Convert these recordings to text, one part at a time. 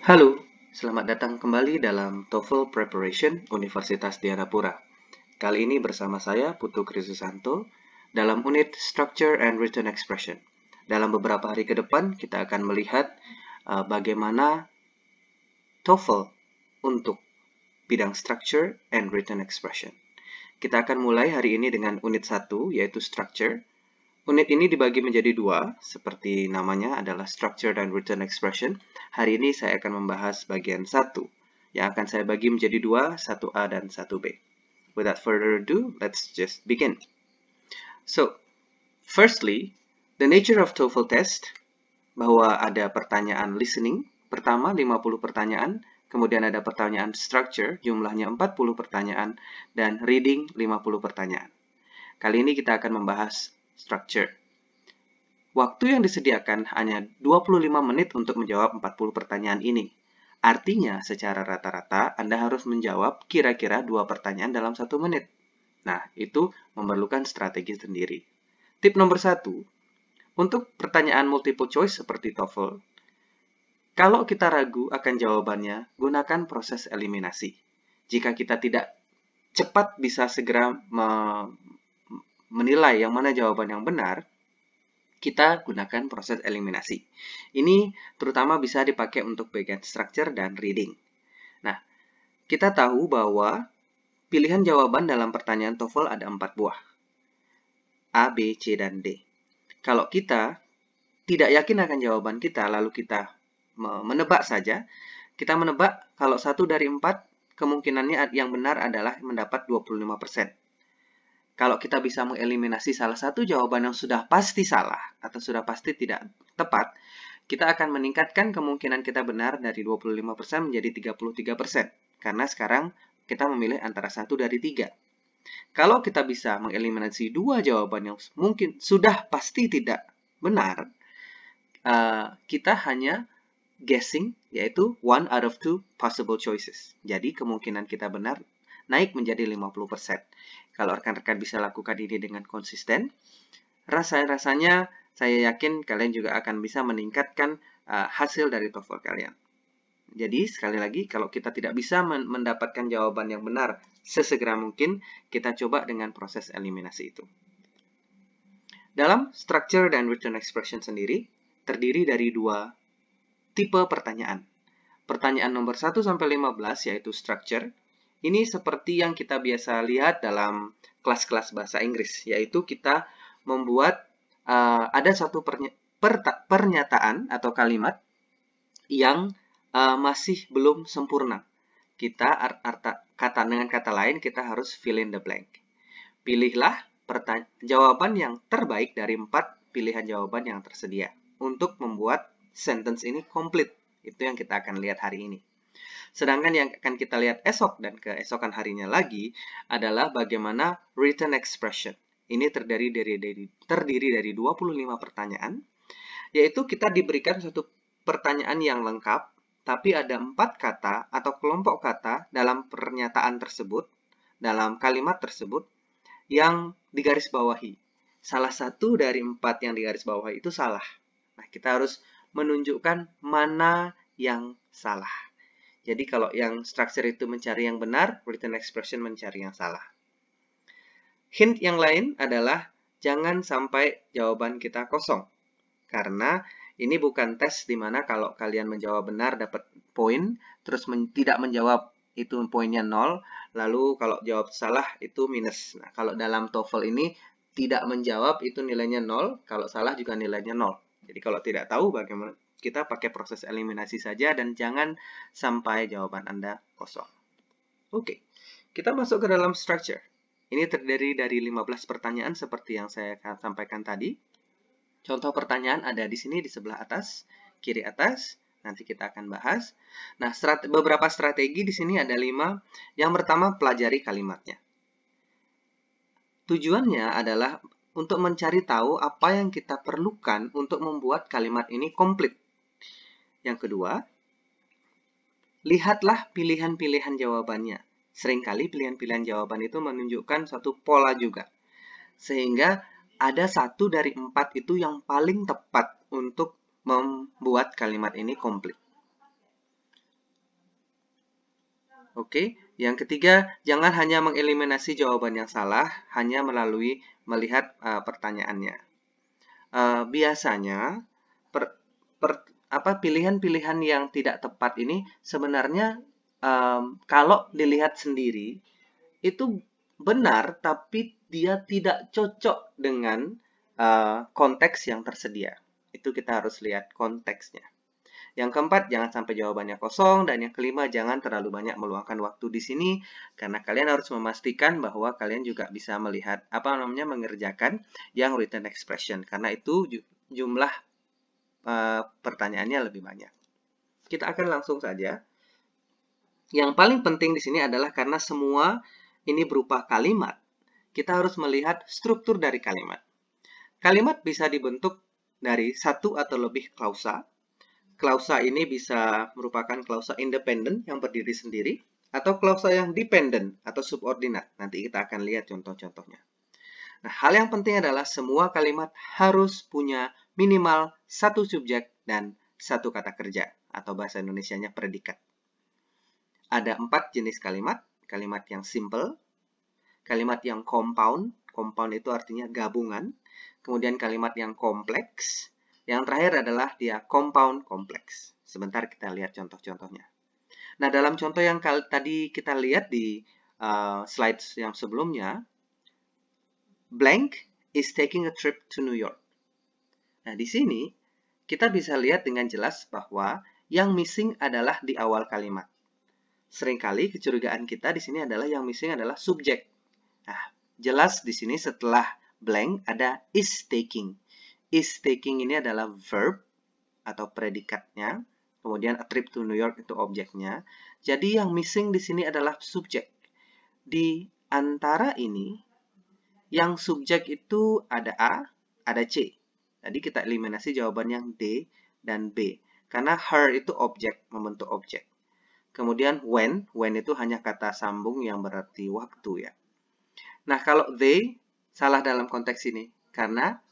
Halo, selamat datang kembali dalam TOEFL Preparation Universitas Dianapura. Kali ini bersama saya Putu Krisusanto dalam unit Structure and Written Expression. Dalam beberapa hari ke depan kita akan melihat uh, bagaimana TOEFL untuk bidang Structure and Written Expression. Kita akan mulai hari ini dengan unit 1 yaitu Structure Unit ini dibagi menjadi dua, seperti namanya adalah Structure dan Written Expression. Hari ini saya akan membahas bagian satu, yang akan saya bagi menjadi dua, satu a dan satu b Without further ado, let's just begin. So, firstly, the nature of TOEFL test, bahwa ada pertanyaan listening, pertama 50 pertanyaan, kemudian ada pertanyaan structure, jumlahnya 40 pertanyaan, dan reading 50 pertanyaan. Kali ini kita akan membahas structure. Waktu yang disediakan hanya 25 menit untuk menjawab 40 pertanyaan ini. Artinya, secara rata-rata Anda harus menjawab kira-kira dua pertanyaan dalam satu menit. Nah, itu memerlukan strategi sendiri. Tip nomor satu, untuk pertanyaan multiple choice seperti TOEFL, kalau kita ragu akan jawabannya, gunakan proses eliminasi. Jika kita tidak cepat bisa segera menilai yang mana jawaban yang benar, kita gunakan proses eliminasi. Ini terutama bisa dipakai untuk bagian structure dan reading. Nah, kita tahu bahwa pilihan jawaban dalam pertanyaan TOEFL ada empat buah. A, B, C, dan D. Kalau kita tidak yakin akan jawaban kita, lalu kita menebak saja, kita menebak kalau satu dari empat kemungkinannya yang benar adalah mendapat 25% kalau kita bisa mengeliminasi salah satu jawaban yang sudah pasti salah atau sudah pasti tidak tepat, kita akan meningkatkan kemungkinan kita benar dari 25% menjadi 33%. Karena sekarang kita memilih antara satu dari tiga. Kalau kita bisa mengeliminasi dua jawaban yang mungkin sudah pasti tidak benar, eh, kita hanya guessing, yaitu one out of two possible choices. Jadi kemungkinan kita benar naik menjadi 50%. Kalau rekan-rekan bisa lakukan ini dengan konsisten, rasa-rasanya saya yakin kalian juga akan bisa meningkatkan uh, hasil dari TOEFL kalian. Jadi sekali lagi kalau kita tidak bisa mendapatkan jawaban yang benar sesegera mungkin, kita coba dengan proses eliminasi itu. Dalam structure dan return expression sendiri terdiri dari dua tipe pertanyaan. Pertanyaan nomor 1 sampai 15 yaitu structure ini seperti yang kita biasa lihat dalam kelas-kelas bahasa Inggris, yaitu kita membuat uh, ada satu pernyataan atau kalimat yang uh, masih belum sempurna. Kita arta, kata dengan kata lain kita harus fill in the blank. Pilihlah jawaban yang terbaik dari empat pilihan jawaban yang tersedia untuk membuat sentence ini komplit. Itu yang kita akan lihat hari ini. Sedangkan yang akan kita lihat esok dan keesokan harinya lagi adalah bagaimana written expression. Ini terdiri dari, dari terdiri dari 25 pertanyaan, yaitu kita diberikan satu pertanyaan yang lengkap, tapi ada empat kata atau kelompok kata dalam pernyataan tersebut, dalam kalimat tersebut, yang digarisbawahi. Salah satu dari empat yang digarisbawahi itu salah. Nah, kita harus menunjukkan mana yang salah. Jadi kalau yang structure itu mencari yang benar, written expression mencari yang salah. Hint yang lain adalah jangan sampai jawaban kita kosong. Karena ini bukan tes di mana kalau kalian menjawab benar dapat poin, terus men tidak menjawab itu poinnya nol, lalu kalau jawab salah itu minus. Nah, kalau dalam TOEFL ini tidak menjawab itu nilainya nol, kalau salah juga nilainya nol. Jadi kalau tidak tahu bagaimana kita pakai proses eliminasi saja dan jangan sampai jawaban Anda kosong. Oke, kita masuk ke dalam structure. Ini terdiri dari 15 pertanyaan seperti yang saya sampaikan tadi. Contoh pertanyaan ada di sini di sebelah atas, kiri atas, nanti kita akan bahas. Nah, strate beberapa strategi di sini ada 5. Yang pertama, pelajari kalimatnya. Tujuannya adalah untuk mencari tahu apa yang kita perlukan untuk membuat kalimat ini komplit. Yang kedua, lihatlah pilihan-pilihan jawabannya. Seringkali pilihan-pilihan jawaban itu menunjukkan suatu pola juga. Sehingga ada satu dari empat itu yang paling tepat untuk membuat kalimat ini komplit. Oke, yang ketiga, jangan hanya mengeliminasi jawaban yang salah, hanya melalui melihat uh, pertanyaannya. Uh, biasanya, per, per, apa pilihan-pilihan yang tidak tepat ini sebenarnya um, kalau dilihat sendiri itu benar tapi dia tidak cocok dengan uh, konteks yang tersedia. Itu kita harus lihat konteksnya. Yang keempat, jangan sampai jawabannya kosong. Dan yang kelima, jangan terlalu banyak meluangkan waktu di sini. Karena kalian harus memastikan bahwa kalian juga bisa melihat, apa namanya, mengerjakan yang written expression. Karena itu jumlah Eh, pertanyaannya lebih banyak. Kita akan langsung saja. Yang paling penting di sini adalah karena semua ini berupa kalimat. Kita harus melihat struktur dari kalimat. Kalimat bisa dibentuk dari satu atau lebih klausa. Klausa ini bisa merupakan klausa independen yang berdiri sendiri atau klausa yang dependen atau subordinat. Nanti kita akan lihat contoh-contohnya. Nah, hal yang penting adalah semua kalimat harus punya minimal satu subjek dan satu kata kerja atau bahasa Indonesianya predikat. Ada empat jenis kalimat. Kalimat yang simple, kalimat yang compound, compound itu artinya gabungan, kemudian kalimat yang kompleks, yang terakhir adalah dia compound kompleks. Sebentar kita lihat contoh-contohnya. Nah, dalam contoh yang tadi kita lihat di uh, eh, slide yang sebelumnya, blank is taking a trip to New York. Nah, di sini kita bisa lihat dengan jelas bahwa yang missing adalah di awal kalimat. Seringkali kecurigaan kita di sini adalah yang missing adalah subjek. Nah, jelas di sini setelah blank ada is taking. Is taking ini adalah verb atau predikatnya. Kemudian a trip to New York itu objeknya. Jadi yang missing di sini adalah subjek. Di antara ini yang subjek itu ada A, ada C. Tadi kita eliminasi jawaban yang D dan B. Karena her itu objek, membentuk objek. Kemudian when, when itu hanya kata sambung yang berarti waktu ya. Nah, kalau they salah dalam konteks ini karena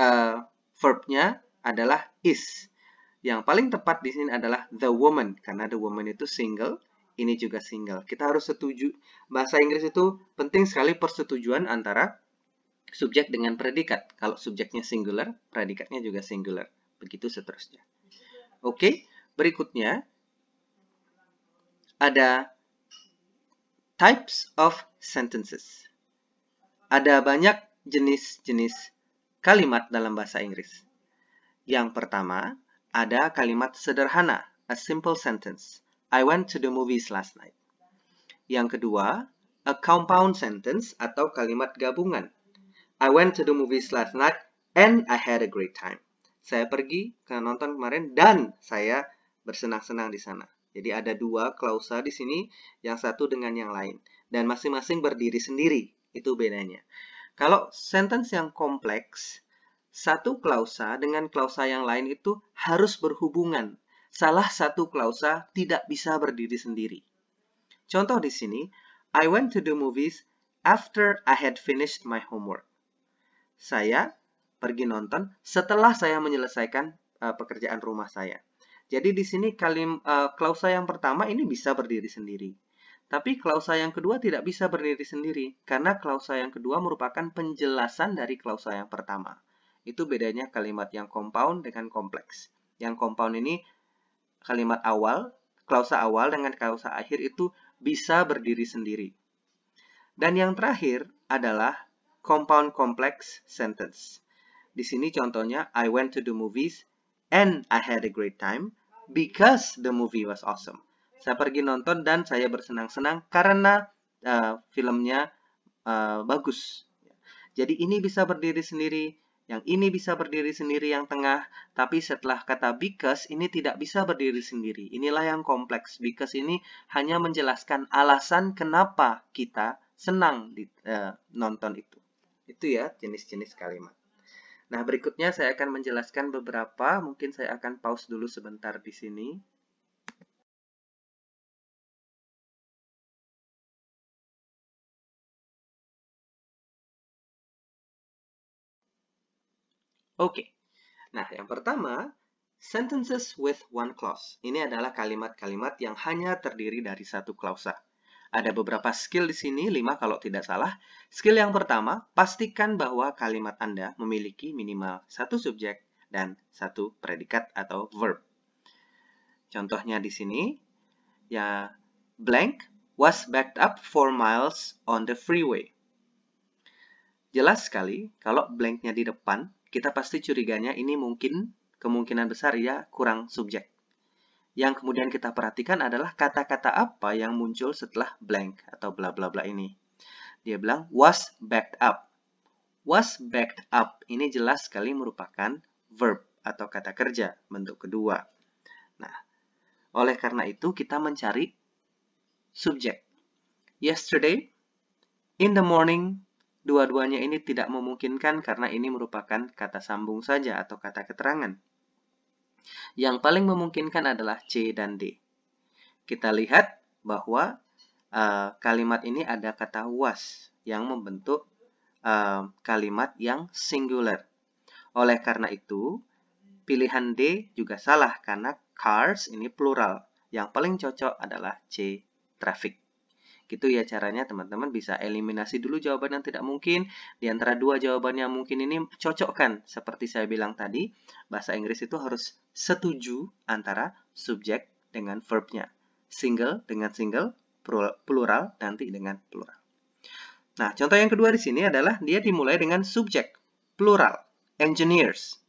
uh, verbnya adalah is. Yang paling tepat di sini adalah the woman karena the woman itu single ini juga single. Kita harus setuju. Bahasa Inggris itu penting sekali persetujuan antara subjek dengan predikat. Kalau subjeknya singular, predikatnya juga singular. Begitu seterusnya. Oke, okay, berikutnya ada types of sentences. Ada banyak jenis-jenis kalimat dalam bahasa Inggris. Yang pertama, ada kalimat sederhana, a simple sentence. I went to the movies last night. Yang kedua, a compound sentence atau kalimat gabungan. I went to the movies last night and I had a great time. Saya pergi ke nonton kemarin dan saya bersenang-senang di sana. Jadi ada dua klausa di sini, yang satu dengan yang lain. Dan masing-masing berdiri sendiri, itu bedanya. Kalau sentence yang kompleks, satu klausa dengan klausa yang lain itu harus berhubungan salah satu klausa tidak bisa berdiri sendiri. Contoh di sini, I went to the movies after I had finished my homework. Saya pergi nonton setelah saya menyelesaikan uh, pekerjaan rumah saya. Jadi di sini kalim uh, klausa yang pertama ini bisa berdiri sendiri. Tapi klausa yang kedua tidak bisa berdiri sendiri karena klausa yang kedua merupakan penjelasan dari klausa yang pertama. Itu bedanya kalimat yang compound dengan kompleks. Yang compound ini kalimat awal, klausa awal dengan klausa akhir itu bisa berdiri sendiri. Dan yang terakhir adalah compound complex sentence. Di sini contohnya, I went to the movies and I had a great time because the movie was awesome. Saya pergi nonton dan saya bersenang-senang karena uh, filmnya uh, bagus. Jadi ini bisa berdiri sendiri, yang ini bisa berdiri sendiri yang tengah, tapi setelah kata because ini tidak bisa berdiri sendiri. Inilah yang kompleks. Because ini hanya menjelaskan alasan kenapa kita senang di, uh, nonton itu. Itu ya jenis-jenis kalimat. Nah, berikutnya saya akan menjelaskan beberapa. Mungkin saya akan pause dulu sebentar di sini. Oke. Okay. Nah, yang pertama, sentences with one clause. Ini adalah kalimat-kalimat yang hanya terdiri dari satu klausa. Ada beberapa skill di sini, lima kalau tidak salah. Skill yang pertama, pastikan bahwa kalimat Anda memiliki minimal satu subjek dan satu predikat atau verb. Contohnya di sini, ya blank was backed up four miles on the freeway. Jelas sekali, kalau blanknya di depan, kita pasti curiganya ini mungkin kemungkinan besar ya kurang subjek. Yang kemudian kita perhatikan adalah kata-kata apa yang muncul setelah blank atau bla bla bla ini. Dia bilang was backed up. Was backed up ini jelas sekali merupakan verb atau kata kerja bentuk kedua. Nah, oleh karena itu kita mencari subjek. Yesterday, in the morning, Dua-duanya ini tidak memungkinkan karena ini merupakan kata sambung saja atau kata keterangan. Yang paling memungkinkan adalah C dan D. Kita lihat bahwa uh, kalimat ini ada kata was yang membentuk uh, kalimat yang singular. Oleh karena itu, pilihan D juga salah karena cars ini plural. Yang paling cocok adalah C, traffic. Gitu ya caranya teman-teman bisa eliminasi dulu jawaban yang tidak mungkin. Di antara dua jawaban yang mungkin ini cocokkan. Seperti saya bilang tadi, bahasa Inggris itu harus setuju antara subjek dengan verbnya. Single dengan single, plural nanti dengan plural. Nah, contoh yang kedua di sini adalah dia dimulai dengan subjek, plural, engineers,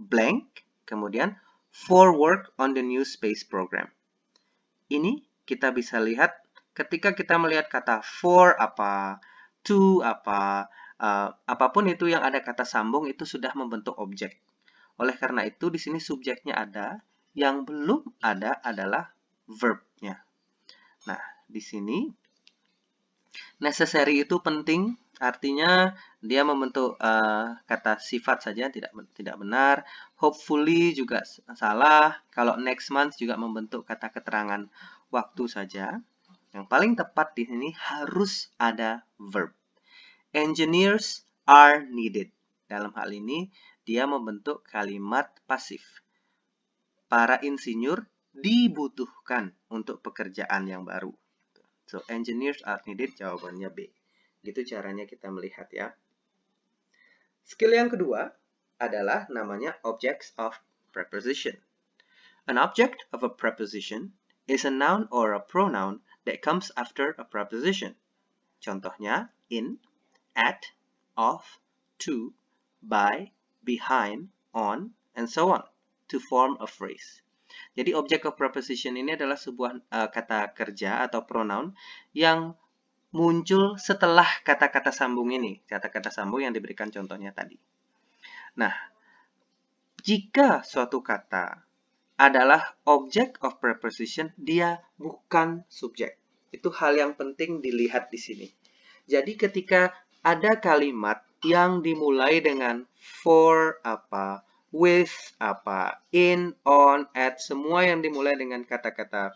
blank, kemudian for work on the new space program. Ini kita bisa lihat ketika kita melihat kata for apa, to apa, uh, apapun itu yang ada kata sambung itu sudah membentuk objek. Oleh karena itu di sini subjeknya ada, yang belum ada adalah verbnya. Nah, di sini necessary itu penting, artinya dia membentuk uh, kata sifat saja tidak tidak benar. Hopefully juga salah. Kalau next month juga membentuk kata keterangan waktu saja. Yang paling tepat di sini harus ada verb. Engineers are needed. Dalam hal ini, dia membentuk kalimat pasif. Para insinyur dibutuhkan untuk pekerjaan yang baru. So, engineers are needed, jawabannya B. Gitu caranya kita melihat ya. Skill yang kedua adalah namanya objects of preposition. An object of a preposition is a noun or a pronoun that comes after a preposition. Contohnya, in, at, of, to, by, behind, on, and so on to form a phrase. Jadi object of preposition ini adalah sebuah uh, kata kerja atau pronoun yang muncul setelah kata-kata sambung ini, kata-kata sambung yang diberikan contohnya tadi. Nah, jika suatu kata adalah object of preposition, dia bukan subjek. Itu hal yang penting dilihat di sini. Jadi ketika ada kalimat yang dimulai dengan for apa, with apa, in, on, at, semua yang dimulai dengan kata-kata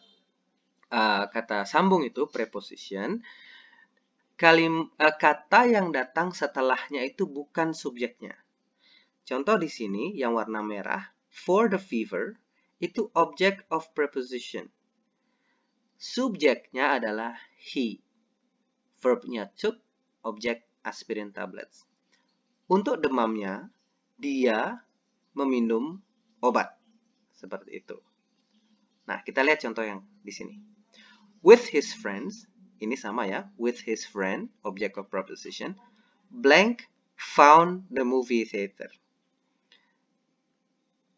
uh, kata sambung itu preposition. Kalim, uh, kata yang datang setelahnya itu bukan subjeknya. Contoh di sini yang warna merah, for the fever, itu object of preposition. Subjeknya adalah he. Verbnya took, objek aspirin tablets. Untuk demamnya, dia meminum obat. Seperti itu. Nah, kita lihat contoh yang di sini. With his friends, ini sama ya, with his friend, object of preposition, blank found the movie theater.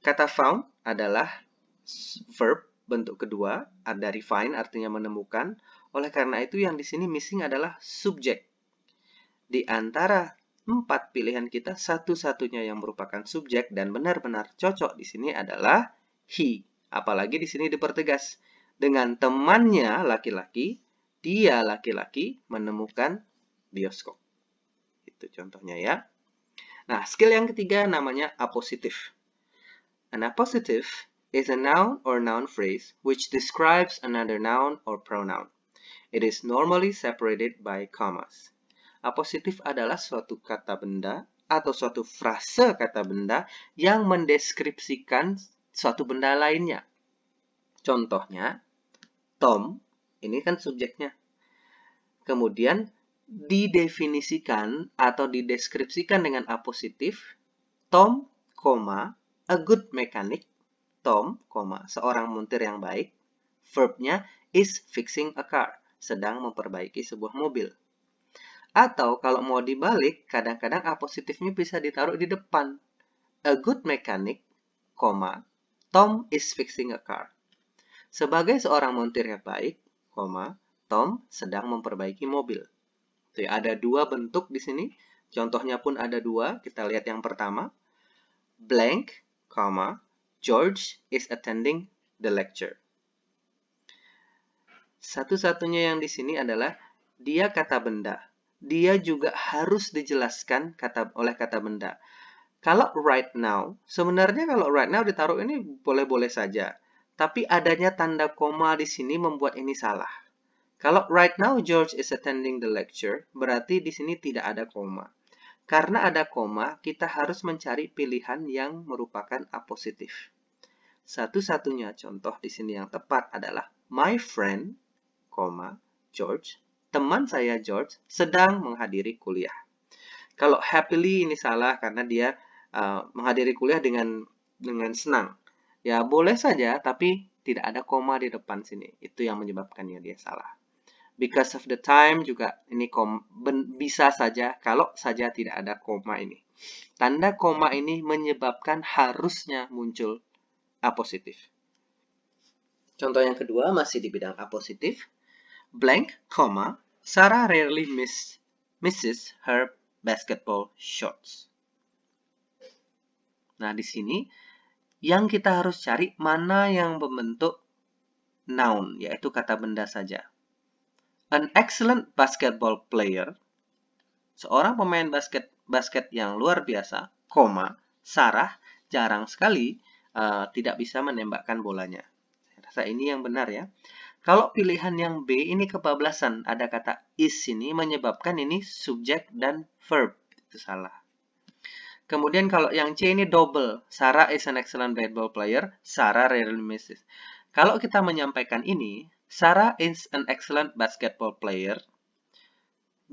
Kata found adalah verb bentuk kedua dari find artinya menemukan. Oleh karena itu yang di sini missing adalah subjek. Di antara empat pilihan kita satu-satunya yang merupakan subjek dan benar-benar cocok di sini adalah he. Apalagi di sini dipertegas dengan temannya laki-laki, dia laki-laki menemukan bioskop. Itu contohnya ya. Nah, skill yang ketiga namanya apositif. An appositive is a noun or noun phrase which describes another noun or pronoun. It is normally separated by commas. Apositif adalah suatu kata benda atau suatu frase kata benda yang mendeskripsikan suatu benda lainnya. Contohnya, Tom, ini kan subjeknya. Kemudian didefinisikan atau dideskripsikan dengan apositif, Tom, a good mechanic Tom, seorang montir yang baik, verbnya is fixing a car, sedang memperbaiki sebuah mobil. Atau kalau mau dibalik, kadang-kadang a apositifnya bisa ditaruh di depan. A good mechanic, koma, Tom is fixing a car. Sebagai seorang montir yang baik, koma, Tom sedang memperbaiki mobil. Jadi ada dua bentuk di sini. Contohnya pun ada dua. Kita lihat yang pertama. Blank, koma, George is attending the lecture. Satu-satunya yang di sini adalah dia kata benda. Dia juga harus dijelaskan kata oleh kata benda. Kalau right now, sebenarnya kalau right now ditaruh ini boleh-boleh saja. Tapi adanya tanda koma di sini membuat ini salah. Kalau right now George is attending the lecture, berarti di sini tidak ada koma. Karena ada koma, kita harus mencari pilihan yang merupakan apositif. Satu-satunya contoh di sini yang tepat adalah my friend, koma, George, teman saya George sedang menghadiri kuliah. Kalau happily ini salah karena dia uh, menghadiri kuliah dengan dengan senang. Ya boleh saja, tapi tidak ada koma di depan sini. Itu yang menyebabkannya dia salah because of the time juga ini kom bisa saja kalau saja tidak ada koma ini. Tanda koma ini menyebabkan harusnya muncul A positif. Contoh yang kedua masih di bidang A positif. Blank, comma, Sarah rarely miss, misses her basketball shots. Nah, di sini yang kita harus cari mana yang membentuk noun, yaitu kata benda saja. An excellent basketball player, seorang pemain basket basket yang luar biasa, koma, Sarah jarang sekali uh, tidak bisa menembakkan bolanya. Saya rasa ini yang benar ya. Kalau pilihan yang B ini kebablasan, ada kata is ini menyebabkan ini subjek dan verb. Itu salah. Kemudian kalau yang C ini double. Sarah is an excellent basketball player. Sarah rarely misses. Kalau kita menyampaikan ini, Sarah is an excellent basketball player.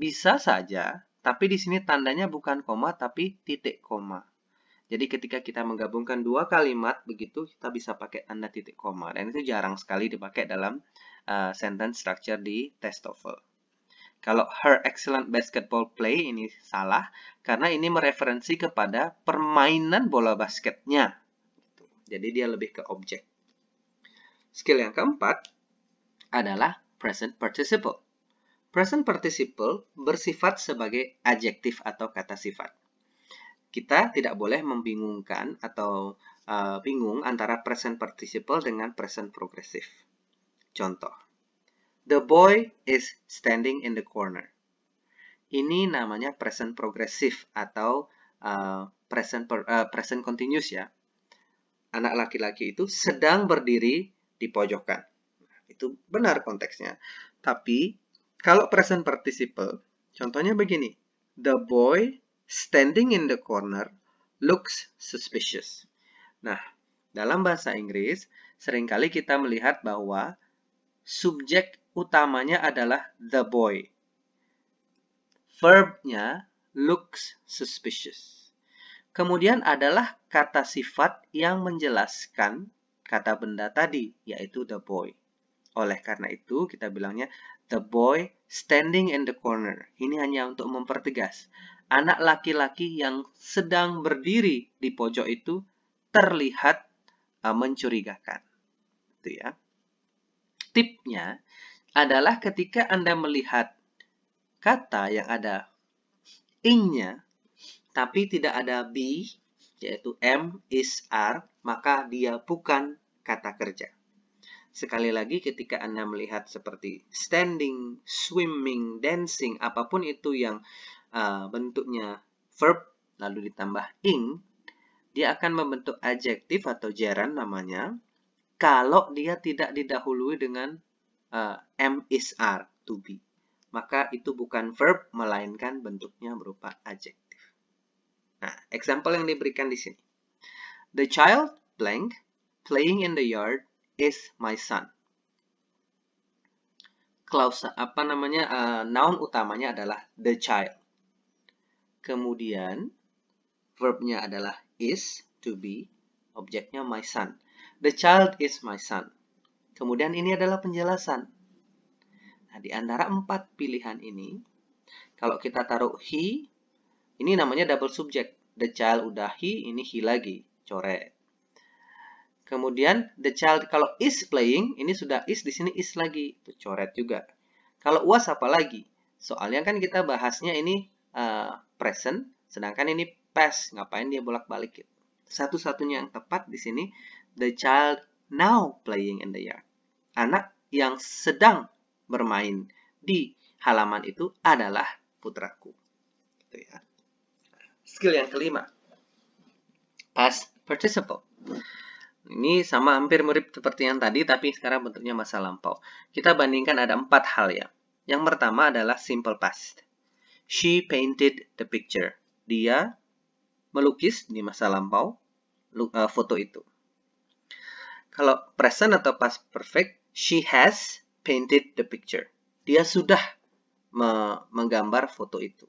Bisa saja, tapi di sini tandanya bukan koma tapi titik koma. Jadi ketika kita menggabungkan dua kalimat begitu kita bisa pakai tanda titik koma dan itu jarang sekali dipakai dalam uh, sentence structure di test TOEFL. Kalau her excellent basketball play ini salah karena ini mereferensi kepada permainan bola basketnya. Gitu. Jadi dia lebih ke objek. Skill yang keempat, adalah present participle. Present participle bersifat sebagai adjektif atau kata sifat. Kita tidak boleh membingungkan atau uh, bingung antara present participle dengan present progressive. Contoh, the boy is standing in the corner. Ini namanya present progressive atau uh, present per, uh, present continuous ya. Anak laki-laki itu sedang berdiri di pojokan itu benar konteksnya. Tapi kalau present participle, contohnya begini. The boy standing in the corner looks suspicious. Nah, dalam bahasa Inggris, seringkali kita melihat bahwa subjek utamanya adalah the boy. Verbnya looks suspicious. Kemudian adalah kata sifat yang menjelaskan kata benda tadi, yaitu the boy. Oleh karena itu, kita bilangnya the boy standing in the corner. Ini hanya untuk mempertegas. Anak laki-laki yang sedang berdiri di pojok itu terlihat uh, mencurigakan. Itu ya. Tipnya adalah ketika Anda melihat kata yang ada ing-nya tapi tidak ada be yaitu m is r maka dia bukan kata kerja. Sekali lagi ketika Anda melihat seperti standing, swimming, dancing, apapun itu yang uh, bentuknya verb lalu ditambah ing, dia akan membentuk adjektif atau jaran namanya kalau dia tidak didahului dengan uh, M is are to be. Maka itu bukan verb melainkan bentuknya berupa adjektif. Nah, example yang diberikan di sini. The child blank playing in the yard is my son. Klaus apa namanya uh, noun utamanya adalah the child. Kemudian verbnya adalah is to be, objeknya my son. The child is my son. Kemudian ini adalah penjelasan. Nah, di antara empat pilihan ini, kalau kita taruh he, ini namanya double subject. The child udah he, ini he lagi, coret. Kemudian the child kalau is playing ini sudah is di sini is lagi itu coret juga. Kalau was apa lagi? Soalnya kan kita bahasnya ini uh, present, sedangkan ini past. Ngapain dia bolak-balik? Gitu. Satu-satunya yang tepat di sini the child now playing in the yard. Anak yang sedang bermain di halaman itu adalah putraku. Gitu ya. Skill yang kelima, past participle. Ini sama hampir mirip seperti yang tadi, tapi sekarang bentuknya masa lampau. Kita bandingkan ada empat hal ya. Yang pertama adalah simple past. She painted the picture. Dia melukis di masa lampau eh, foto itu. Kalau present atau past perfect, she has painted the picture. Dia sudah menggambar foto itu.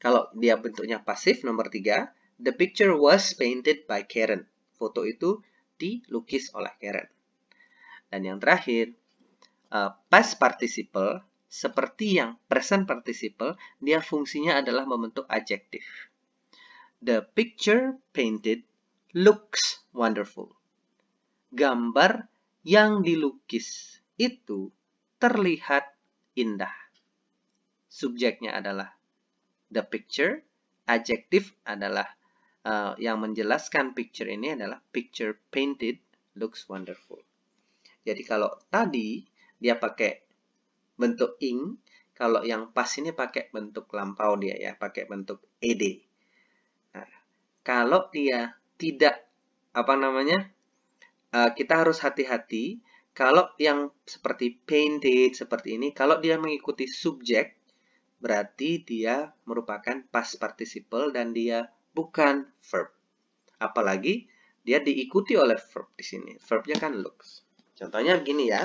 Kalau dia bentuknya pasif, nomor tiga, the picture was painted by Karen foto itu dilukis oleh Karen. Dan yang terakhir, eh, past participle seperti yang present participle, dia fungsinya adalah membentuk adjektif. The picture painted looks wonderful. Gambar yang dilukis itu terlihat indah. Subjeknya adalah the picture, adjektif adalah Eh, yang menjelaskan picture ini adalah picture painted looks wonderful. Jadi kalau tadi dia pakai bentuk ing, kalau yang pas ini pakai bentuk lampau dia ya, pakai bentuk ed. Nah, kalau dia tidak apa namanya, uh, kita harus hati-hati. Kalau yang seperti painted seperti ini, kalau dia mengikuti subjek, berarti dia merupakan past participle dan dia bukan verb. Apalagi dia diikuti oleh verb di sini. Verbnya kan looks. Contohnya gini ya.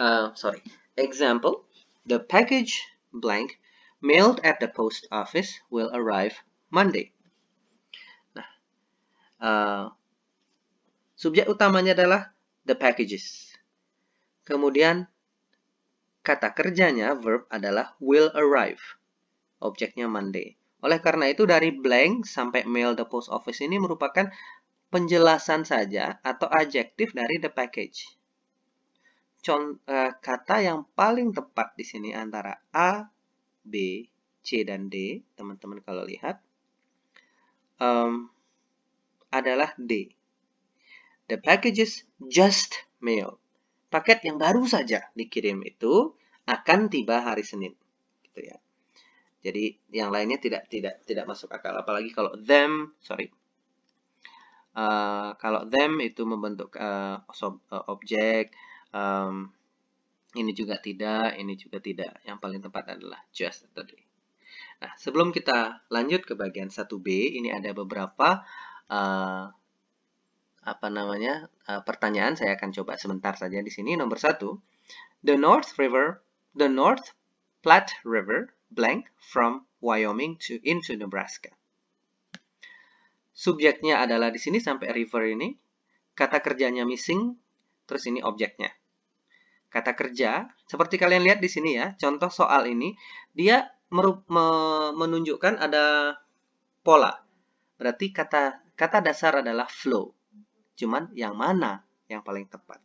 Uh, sorry. Example. The package blank mailed at the post office will arrive Monday. Nah, uh, subjek utamanya adalah the packages. Kemudian kata kerjanya verb adalah will arrive. Objeknya Monday. Oleh karena itu dari blank sampai mail the post office ini merupakan penjelasan saja atau adjektif dari the package. Con eh, kata yang paling tepat di sini antara A, B, C, dan D, teman-teman kalau lihat, um, adalah D. The package is just mail. Paket yang baru saja dikirim itu akan tiba hari Senin. Gitu ya. Jadi yang lainnya tidak tidak tidak masuk akal. Apalagi kalau them, sorry, uh, kalau them itu membentuk uh, eh, sub, uh, eh, objek. Um, ini juga tidak, ini juga tidak. Yang paling tepat adalah just tadi. Nah, sebelum kita lanjut ke bagian 1B, ini ada beberapa uh, apa namanya uh, pertanyaan saya akan coba sebentar saja di sini. Nomor satu, the North River, the North Platte River blank from Wyoming to into Nebraska. Subjeknya adalah di sini sampai river ini. Kata kerjanya missing, terus ini objeknya. Kata kerja, seperti kalian lihat di sini ya, contoh soal ini, dia menunjukkan ada pola. Berarti kata kata dasar adalah flow. Cuman yang mana yang paling tepat?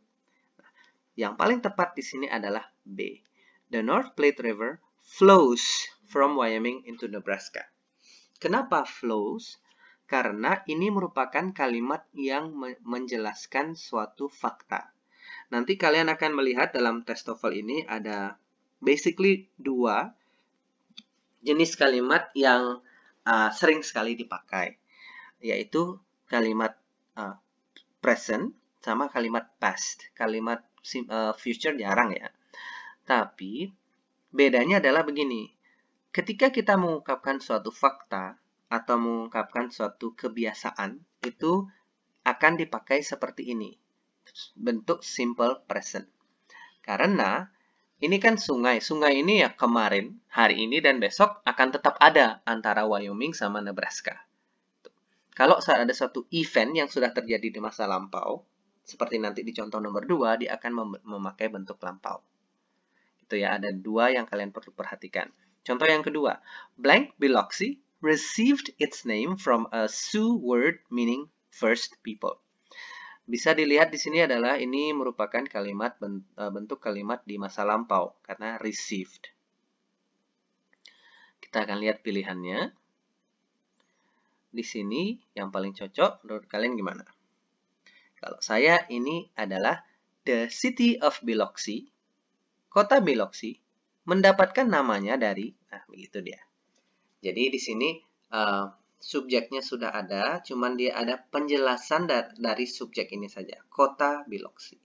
Nah, yang paling tepat di sini adalah B. The North Platte River flows from Wyoming into Nebraska. Kenapa flows? Karena ini merupakan kalimat yang menjelaskan suatu fakta. Nanti kalian akan melihat dalam tes TOEFL ini ada basically dua jenis kalimat yang uh, sering sekali dipakai, yaitu kalimat uh, present sama kalimat past. Kalimat uh, future jarang ya. Tapi Bedanya adalah begini. Ketika kita mengungkapkan suatu fakta atau mengungkapkan suatu kebiasaan, itu akan dipakai seperti ini. Bentuk simple present. Karena ini kan sungai. Sungai ini ya kemarin, hari ini, dan besok akan tetap ada antara Wyoming sama Nebraska. Kalau saat ada suatu event yang sudah terjadi di masa lampau, seperti nanti di contoh nomor 2, dia akan memakai bentuk lampau gitu ya. Ada dua yang kalian perlu perhatikan. Contoh yang kedua, blank biloxi received its name from a Sioux word meaning first people. Bisa dilihat di sini adalah ini merupakan kalimat e, bentuk kalimat di masa lampau karena received. Kita akan lihat pilihannya. Di sini yang paling cocok menurut kalian gimana? Kalau saya ini adalah The City of Biloxi Kota Biloxi mendapatkan namanya dari nah begitu dia. Jadi di sini uh, subjeknya sudah ada, cuman dia ada penjelasan da dari subjek ini saja, Kota Biloxi.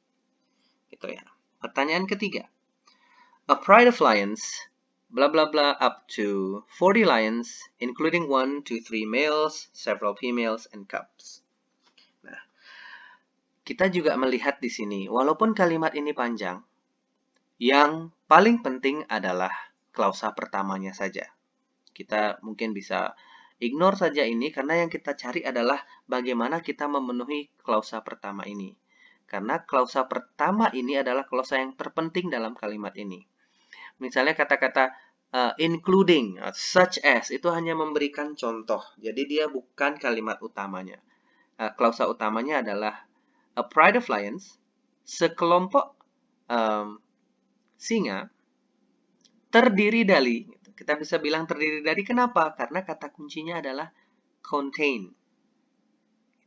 Itu ya. Pertanyaan ketiga. A pride of lions bla bla bla, up to 40 lions including one to three males, several females and cubs. Nah, kita juga melihat di sini walaupun kalimat ini panjang, yang paling penting adalah klausa pertamanya saja. Kita mungkin bisa ignore saja ini karena yang kita cari adalah bagaimana kita memenuhi klausa pertama ini. Karena klausa pertama ini adalah klausa yang terpenting dalam kalimat ini. Misalnya kata-kata uh, including, uh, such as, itu hanya memberikan contoh. Jadi dia bukan kalimat utamanya. Uh, klausa utamanya adalah a pride of lions, sekelompok um, singa terdiri dari. Kita bisa bilang terdiri dari kenapa? Karena kata kuncinya adalah contain.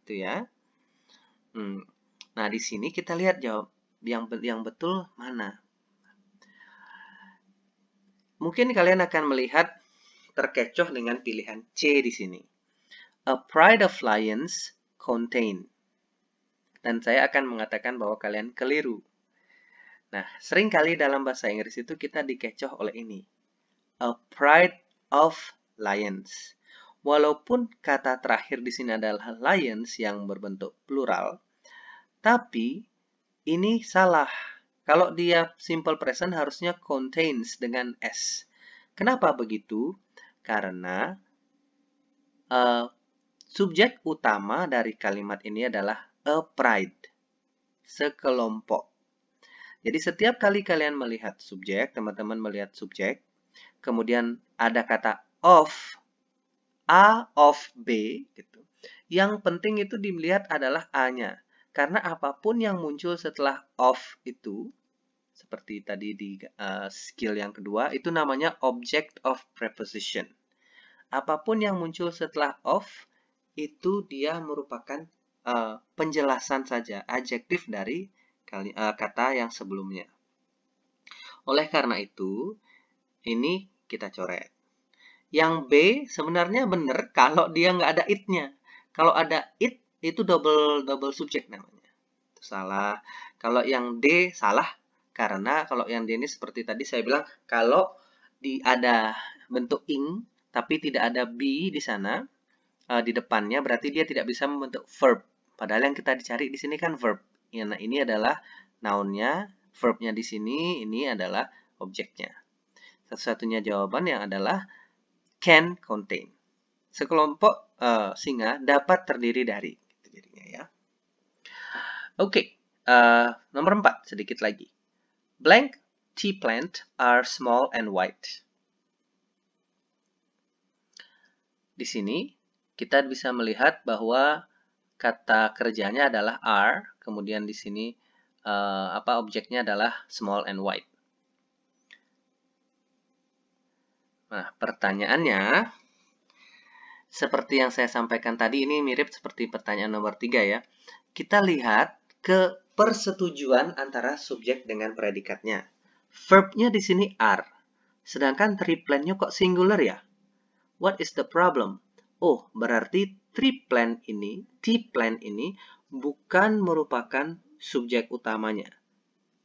Itu ya. Hmm. Nah, di sini kita lihat jawab yang yang betul mana. Mungkin kalian akan melihat terkecoh dengan pilihan C di sini. A pride of lions contain. Dan saya akan mengatakan bahwa kalian keliru. Nah, sering kali dalam bahasa Inggris itu kita dikecoh oleh ini. A pride of lions. Walaupun kata terakhir di sini adalah lions yang berbentuk plural, tapi ini salah. Kalau dia simple present harusnya contains dengan s. Kenapa begitu? Karena uh, subjek utama dari kalimat ini adalah a pride, sekelompok. Jadi setiap kali kalian melihat subjek, teman-teman melihat subjek, kemudian ada kata of, A of B, gitu. Yang penting itu dilihat adalah A-nya. Karena apapun yang muncul setelah of itu, seperti tadi di uh, skill yang kedua, itu namanya object of preposition. Apapun yang muncul setelah of, itu dia merupakan uh, penjelasan saja, adjektif dari kali, uh, kata yang sebelumnya. Oleh karena itu, ini kita coret. Yang B sebenarnya benar kalau dia nggak ada it-nya. Kalau ada it, itu double double subject namanya. Itu salah. Kalau yang D salah karena kalau yang D ini seperti tadi saya bilang kalau di ada bentuk ing tapi tidak ada be di sana eh, di depannya berarti dia tidak bisa membentuk verb. Padahal yang kita dicari di sini kan verb Ya, nah, ini adalah nounnya, verbnya di sini ini adalah objeknya. Satu-satunya jawaban yang adalah can contain. Sekelompok uh, singa dapat terdiri dari gitu jadinya ya. Oke, okay, uh, eh, nomor empat sedikit lagi. Blank tea plant are small and white. Di sini kita bisa melihat bahwa kata kerjanya adalah are, kemudian di sini uh, apa objeknya adalah small and white. Nah, pertanyaannya seperti yang saya sampaikan tadi ini mirip seperti pertanyaan nomor 3 ya. Kita lihat ke persetujuan antara subjek dengan predikatnya. Verbnya di sini are. Sedangkan triplennya kok singular ya? What is the problem? Oh, berarti tree plan ini, T plan ini bukan merupakan subjek utamanya.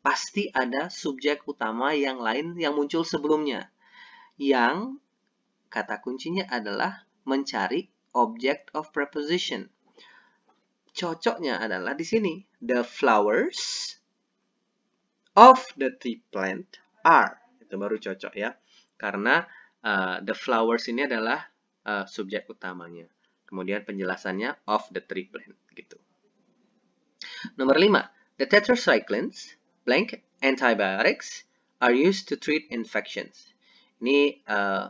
Pasti ada subjek utama yang lain yang muncul sebelumnya. Yang kata kuncinya adalah mencari object of preposition. Cocoknya adalah di sini. The flowers of the tree plant are. Itu baru cocok ya. Karena uh, the flowers ini adalah uh, subjek utamanya. Kemudian penjelasannya of the tree gitu. Nomor 5. The tetracyclines, blank antibiotics are used to treat infections. Ini uh,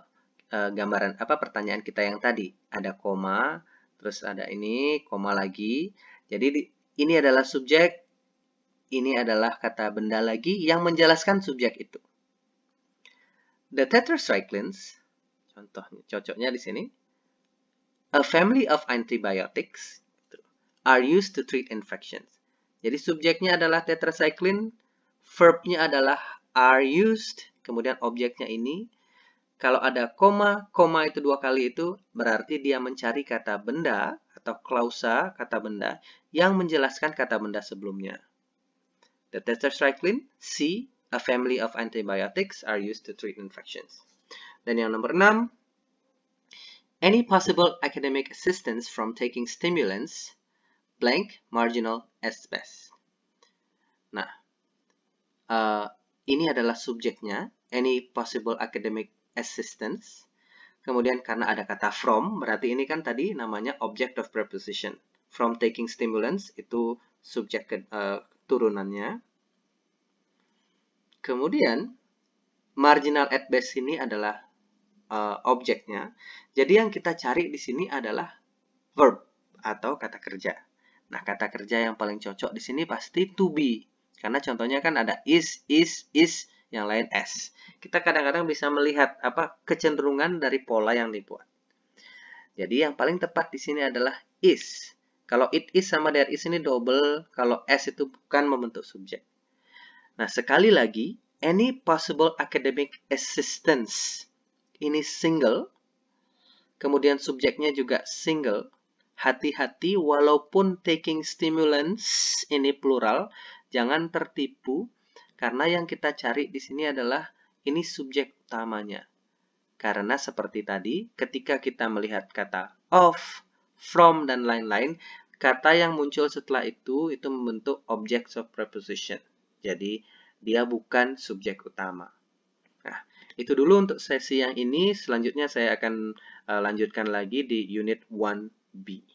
uh, gambaran apa pertanyaan kita yang tadi. Ada koma, terus ada ini, koma lagi. Jadi di, ini adalah subjek, ini adalah kata benda lagi yang menjelaskan subjek itu. The tetracyclines, contohnya, cocoknya di sini. A family of antibiotics are used to treat infections. Jadi subjeknya adalah tetracycline, verbnya adalah are used, kemudian objeknya ini. Kalau ada koma, koma itu dua kali itu berarti dia mencari kata benda atau klausa kata benda yang menjelaskan kata benda sebelumnya. The tetracycline, C, a family of antibiotics are used to treat infections. Dan yang nomor enam any possible academic assistance from taking stimulants, blank, marginal, as best. Nah, uh, ini adalah subjeknya, any possible academic assistance. Kemudian karena ada kata from, berarti ini kan tadi namanya object of preposition. From taking stimulants itu subjek uh, turunannya. Kemudian marginal at best ini adalah uh, objeknya. Jadi yang kita cari di sini adalah verb atau kata kerja. Nah, kata kerja yang paling cocok di sini pasti to be. Karena contohnya kan ada is, is, is, yang lain s. Kita kadang-kadang bisa melihat apa kecenderungan dari pola yang dibuat. Jadi yang paling tepat di sini adalah is. Kalau it is sama there is ini double, kalau s itu bukan membentuk subjek. Nah, sekali lagi, any possible academic assistance ini single, kemudian subjeknya juga single, hati-hati walaupun taking stimulants ini plural, jangan tertipu karena yang kita cari di sini adalah ini subjek utamanya. Karena seperti tadi, ketika kita melihat kata of, from, dan lain-lain, kata yang muncul setelah itu, itu membentuk objects of preposition. Jadi, dia bukan subjek utama. Itu dulu untuk sesi yang ini, selanjutnya saya akan eh, lanjutkan lagi di unit 1B.